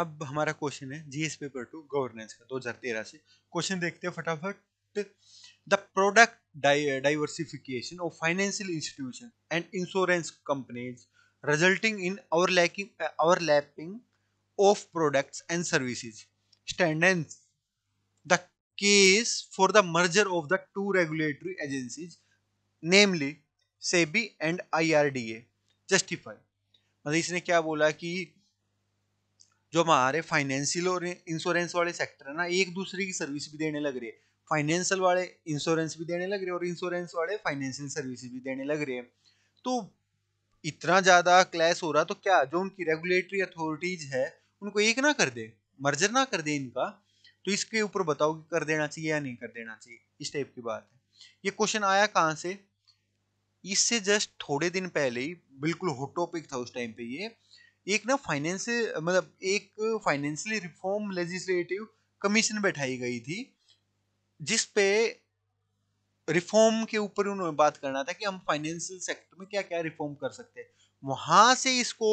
अब हमारा क्वेश्चन है जीएस पेपर टू गवर्नेंस का 2013 से क्वेश्चन देखते हैं फटाफट the product diversification of financial institution and insurance companies resulting in overlapping overlapping of products and services strengthens the case for the merger of the two regulatory agencies namely SEBI and IRDA justify मतलब इसने क्या बोला कि जो हमारे financial और insurance वाले sector है ना एक दूसरे की सर्विस भी देने लग रहे हैं फाइनेंशियल वाले इंश्योरेंस भी देने लग रहे और इंश्योरेंस वाले फाइनेंशियल सर्विस भी देने लग रहे हैं तो इतना ज़्यादा क्लैश हो रहा तो क्या जो उनकी रेगुलेटरी अथॉरिटीज है उनको एक ना कर दे मर्जर ना कर दे इनका तो इसके ऊपर बताओ कि कर देना चाहिए या नहीं कर देना चाहिए इस टाइप की बात है ये क्वेश्चन आया कहाँ से इससे जस्ट थोड़े दिन पहले ही बिल्कुल हॉट टॉपिक था उस टाइम पे ये एक ना फाइनेंस मतलब एक फाइनेंशियल रिफॉर्म लेजिस्लेटिव कमीशन बैठाई गई थी जिस पे रिफॉर्म के ऊपर उन्होंने बात करना था कि हम फाइनेंशियल सेक्टर में क्या क्या रिफॉर्म कर सकते हैं वहां से इसको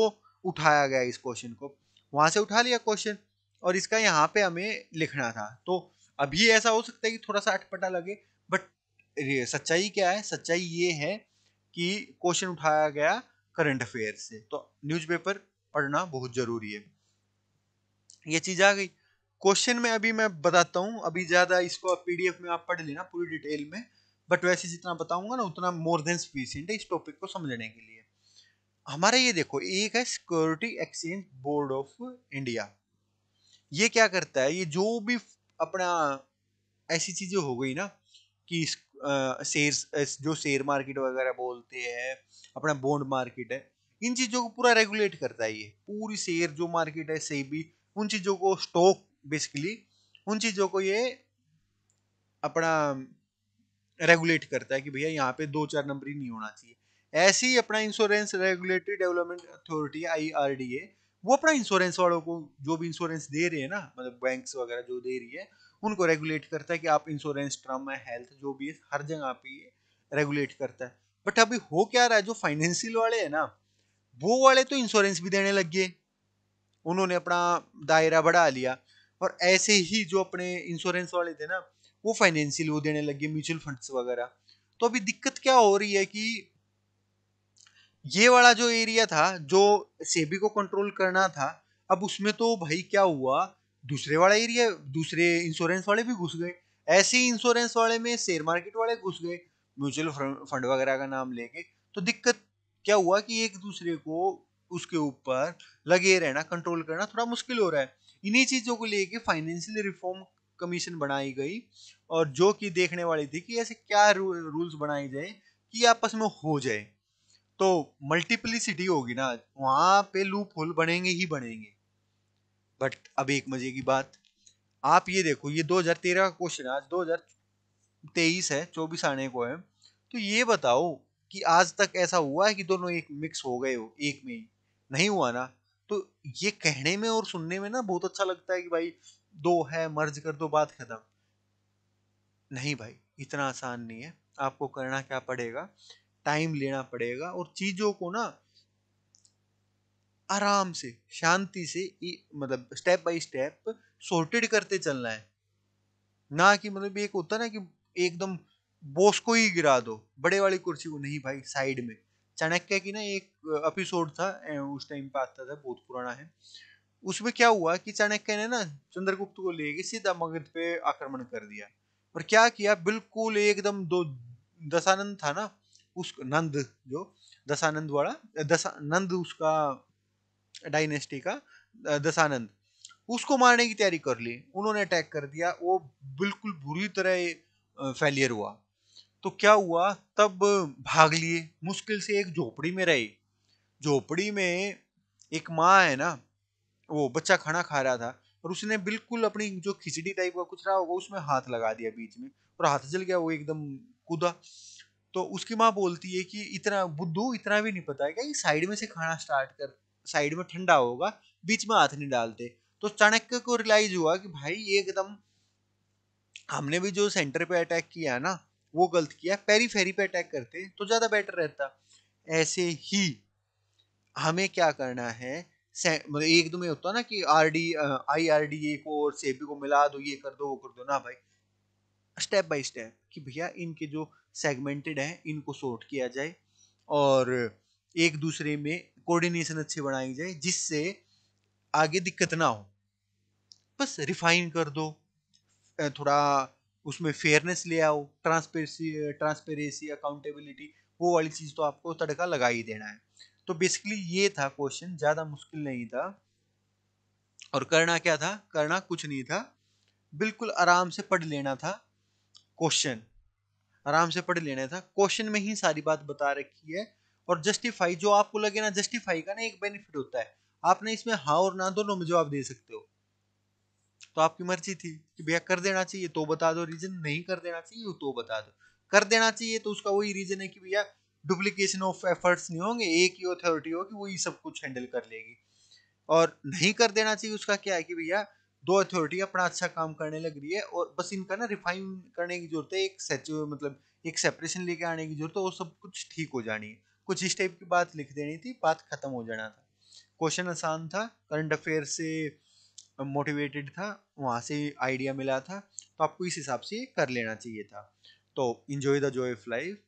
उठाया गया इस क्वेश्चन को वहां से उठा लिया क्वेश्चन और इसका यहाँ पे हमें लिखना था तो अभी ऐसा हो सकता है कि थोड़ा सा अटपटा लगे बट सच्चाई क्या है सच्चाई ये है कि क्वेश्चन उठाया गया करंट अफेयर से तो न्यूज़पेपर पढ़ना बहुत ज़रूरी है ये चीज़ आ गई क्वेश्चन में अभी मैं बताता हूँ अभी ज़्यादा इसको पीडीएफ में आप पढ़ लेना पूरी डिटेल में बट वैसे जितना बताऊंगा ना उतना मोर देन सफिशियंट है इस टॉपिक को समझने के लिए हमारा ये देखो एक है security exchange board of India ये क्या करता है ये जो भी अपना ऐसी चीज़ें हो गई ना कि शेयर जो शेयर मार्केट वगैरह बोलते हैं अपना बॉन्ड मार्केट है इन चीज़ों को पूरा रेगुलेट करता है ये पूरी शेयर जो मार्केट है भी उन चीज़ों को स्टॉक बेसिकली उन चीज़ों को ये अपना रेगुलेट करता है कि भैया यहाँ पे दो चार नंबर ही नहीं होना चाहिए ऐसे ही अपना insurance regulatory development authority I वो अपना इंश्योरेंस वालों को जो भी इंश्योरेंस दे रहे हैं ना मतलब बैंक्स वगैरह जो दे रही है उनको रेगुलेट करता है कि आप इंश्योरेंस ट्रम है हेल्थ जो भी है हर जगह पे रेगुलेट करता है बट अभी हो क्या रहा है जो फाइनेंशियल वाले है ना वो वाले तो इंश्योरेंस भी देने लग गए उन्होंने अपना दायरा बढ़ा लिया और ऐसे ही जो अपने इंश्योरेंस वाले थे ना वो फाइनेंशियल वो देने लग गए म्यूचुअल फंड्स वगैरह तो अभी दिक्कत क्या हो रही है कि ये वाला जो एरिया था जो सेबी को कंट्रोल करना था अब उसमें तो भाई क्या हुआ दूसरे वाला एरिया दूसरे इंश्योरेंस वाले भी घुस गए ऐसे ही इंश्योरेंस वाले में शेयर मार्केट वाले घुस गए म्यूचुअल फंड वगैरह का नाम लेके तो दिक्कत क्या हुआ कि एक दूसरे को उसके ऊपर लगे रहना कंट्रोल करना थोड़ा मुश्किल हो रहा है इन्हीं चीज़ों को लेके फाइनेंशियल रिफॉर्म कमीशन बनाई गई और जो कि देखने वाली थी कि ऐसे क्या रूल्स बनाए जाए कि आपस में हो जाए तो मल्टीप्लिसिटी होगी ना वहां पे लूप होल बनेंगे ही बनेंगे बट अब एक मजे की बात आप ये देखो ये 2013 का क्वेश्चन आज 2023 है 24 आने को है तो ये बताओ कि आज तक ऐसा हुआ है कि दोनों एक मिक्स हो गए हो एक में ही नहीं हुआ ना तो ये कहने में और सुनने में ना बहुत अच्छा लगता है कि भाई दो है मर्ज कर दो बात खत्म नहीं भाई इतना आसान नहीं है आपको करना क्या पड़ेगा टाइम लेना पड़ेगा और चीजों को ना आराम से शांति से मतलब स्टेप बाय स्टेप सोर्टेड करते चलना है ना कि मतलब एक होता ना कि एकदम बोस को ही गिरा दो बड़े वाली कुर्सी को नहीं भाई साइड में चाणक्य की ना एक एपिसोड था उस टाइम पे आता था बहुत पुराना है उसमें क्या हुआ कि चाणक्य ने ना चंद्रगुप्त को लेके सीधा मगध पे आक्रमण कर दिया और क्या किया बिल्कुल एकदम दो दशानंद था ना उस नंद जो दशानंद वाला दशा नंद उसका डायनेस्टी का दशानंद उसको मारने की तैयारी कर ली उन्होंने अटैक कर दिया वो बिल्कुल बुरी तरह फेलियर हुआ तो क्या हुआ तब भाग लिए मुश्किल से एक झोपड़ी में रहे झोपड़ी में एक माँ है ना वो बच्चा खाना खा रहा था और उसने बिल्कुल अपनी जो खिचड़ी टाइप का कुछ रहा होगा उसमें हाथ लगा दिया बीच में और हाथ जल गया वो एकदम कूदा तो उसकी माँ बोलती है कि इतना बुद्धू इतना भी नहीं पता है कि साइड में से खाना स्टार्ट कर साइड में ठंडा होगा बीच में हाथ नहीं डालते तो चाणक्य को रिलाईज हुआ कि भाई एकदम हमने भी जो सेंटर पे अटैक किया ना वो गलत किया पेरी फेरी पे अटैक करते तो ज़्यादा बेटर रहता ऐसे ही हमें क्या करना है मतलब एक दो तो में होता ना कि R D I R D A को और सेबी को मिला दो ये कर दो वो कर दो ना भाई स्टेप बाय स्टेप कि भैया इनके जो सेगमेंटेड हैं इनको सॉर्ट किया जाए और एक दूसरे में कोऑर्डिनेशन अच्छी बनाई जाए जिससे आगे दिक्कत ना हो बस रिफाइन कर दो थोड़ा उसमें फेयरनेस ले आओ ट्रांसपेरेंसी ट्रांसपेरेंसी अकाउंटेबिलिटी वो वाली चीज़ तो आपको तड़का लगा ही देना है तो बेसिकली ये था क्वेश्चन ज़्यादा मुश्किल नहीं था और करना क्या था करना कुछ नहीं था बिल्कुल आराम से पढ़ लेना था क्वेश्चन आराम से पढ़ लेना था क्वेश्चन में ही सारी बात बता रखी है और जस्टिफाई जो आपको लगे ना जस्टिफाई का ना एक बेनिफिट होता है आपने इसमें हाँ और ना दोनों में जवाब दे सकते हो तो आपकी मर्जी थी कि भैया कर देना चाहिए तो बता दो रीजन नहीं कर देना चाहिए तो बता दो कर देना चाहिए तो उसका वही रीजन है कि भैया डुप्लीकेशन ऑफ एफर्ट्स नहीं होंगे एक ही अथॉरिटी होगी वही सब कुछ हैंडल कर लेगी और नहीं कर देना चाहिए उसका क्या है कि भैया दो अथॉरिटी अपना अच्छा काम करने लग रही है और बस इनका ना रिफाइन करने की जरूरत है एक सेचु मतलब एक सेपरेशन लेके आने की जरूरत है वो सब कुछ ठीक हो जानी है कुछ इस टाइप की बात लिख देनी थी बात खत्म हो जाना था क्वेश्चन आसान था करंट अफेयर से मोटिवेटेड था वहाँ से आइडिया मिला था तो आपको इस हिसाब से कर लेना चाहिए था तो enjoy the joy of life